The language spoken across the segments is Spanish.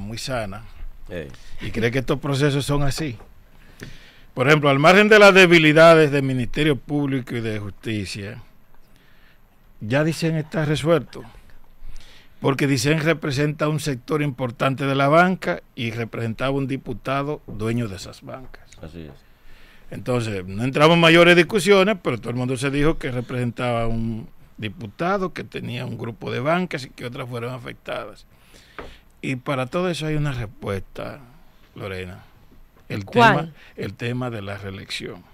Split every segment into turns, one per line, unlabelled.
muy sana y cree que estos procesos son así. Por ejemplo, al margen de las debilidades del Ministerio Público y de Justicia, ya dicen está resuelto. Porque dicen representa un sector importante de la banca y representaba un diputado dueño de esas bancas. Entonces, no entramos en mayores discusiones, pero todo el mundo se dijo que representaba un diputado que tenía un grupo de bancas y que otras fueron afectadas. Y para todo eso hay una respuesta, Lorena. El, Tema, el tema de la reelección.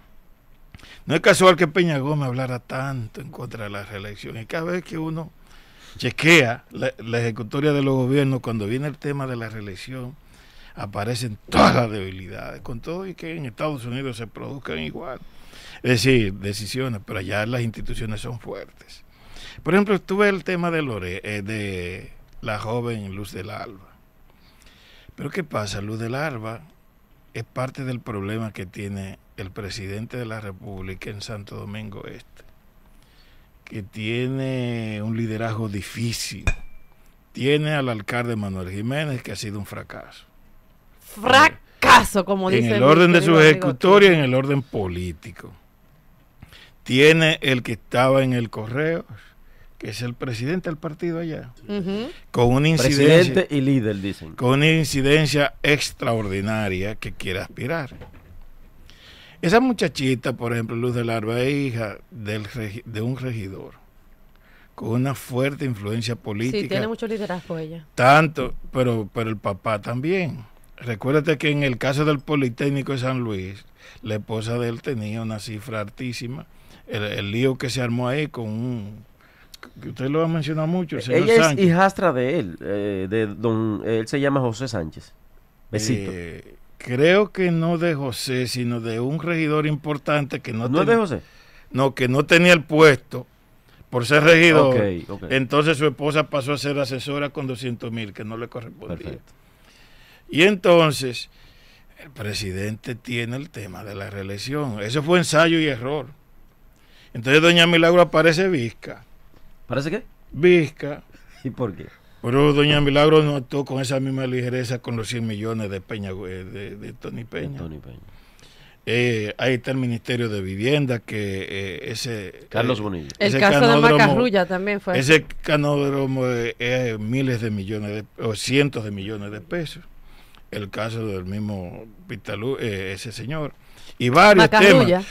No es casual que Peña Gómez hablara tanto en contra de la reelección. Y cada vez que uno chequea la, ejecutoria de los gobiernos, cuando viene el tema de la reelección, aparecen todas las debilidades, con todo y que en Estados Unidos se produzcan igual. Es decir, decisiones, pero allá las instituciones son fuertes. Por ejemplo, estuve el tema de, Lore, eh, de la joven Luz del Alba. Pero ¿qué pasa? Luz del Alba es parte del problema que tiene el presidente de la República en Santo Domingo Este, que tiene un liderazgo difícil. Tiene al alcalde Manuel Jiménez, que ha sido un fracaso. Fracaso, como en dice. En el orden de su su y en el orden político. Tiene el que estaba en el correo, que es el presidente del partido allá, con una incidencia. Presidente y líder, dicen. Con una incidencia extraordinaria que quiere aspirar. Esa muchachita, por ejemplo, Luz del Arba, es hija del, de un regidor con una fuerte influencia política. Sí, tiene mucho liderazgo ella. Tanto, pero, pero el papá también. Recuérdate que en el caso del Politécnico de San Luis, la esposa de él tenía una cifra altísima. el lío que se armó ahí con un que usted lo ha mencionado mucho, Ella es hijastra de él, eh, de don, él se llama José Sánchez. Eh, creo que no de José, sino de un regidor importante que no, ¿No de José? No, que no tenía el puesto por ser regidor. Entonces su esposa pasó a ser asesora con 200 mil, que no le correspondía. Y entonces el presidente tiene el tema de la reelección. Eso fue ensayo y error. Entonces doña Milagro aparece visca ¿Parece que Vizca. ¿Y por qué? Pero Doña Milagro no actuó con esa misma ligereza con los 100 millones de eh, Peña, de, Tony Peña. Eh, ahí está el Ministerio de Vivienda, que eh, ese... Carlos Bonilla. el caso de Macarrulla también fue. Ese canódromo es miles de millones, o cientos de millones de pesos. El caso del mismo Pitalú, ese señor. Y varios Macarrulla.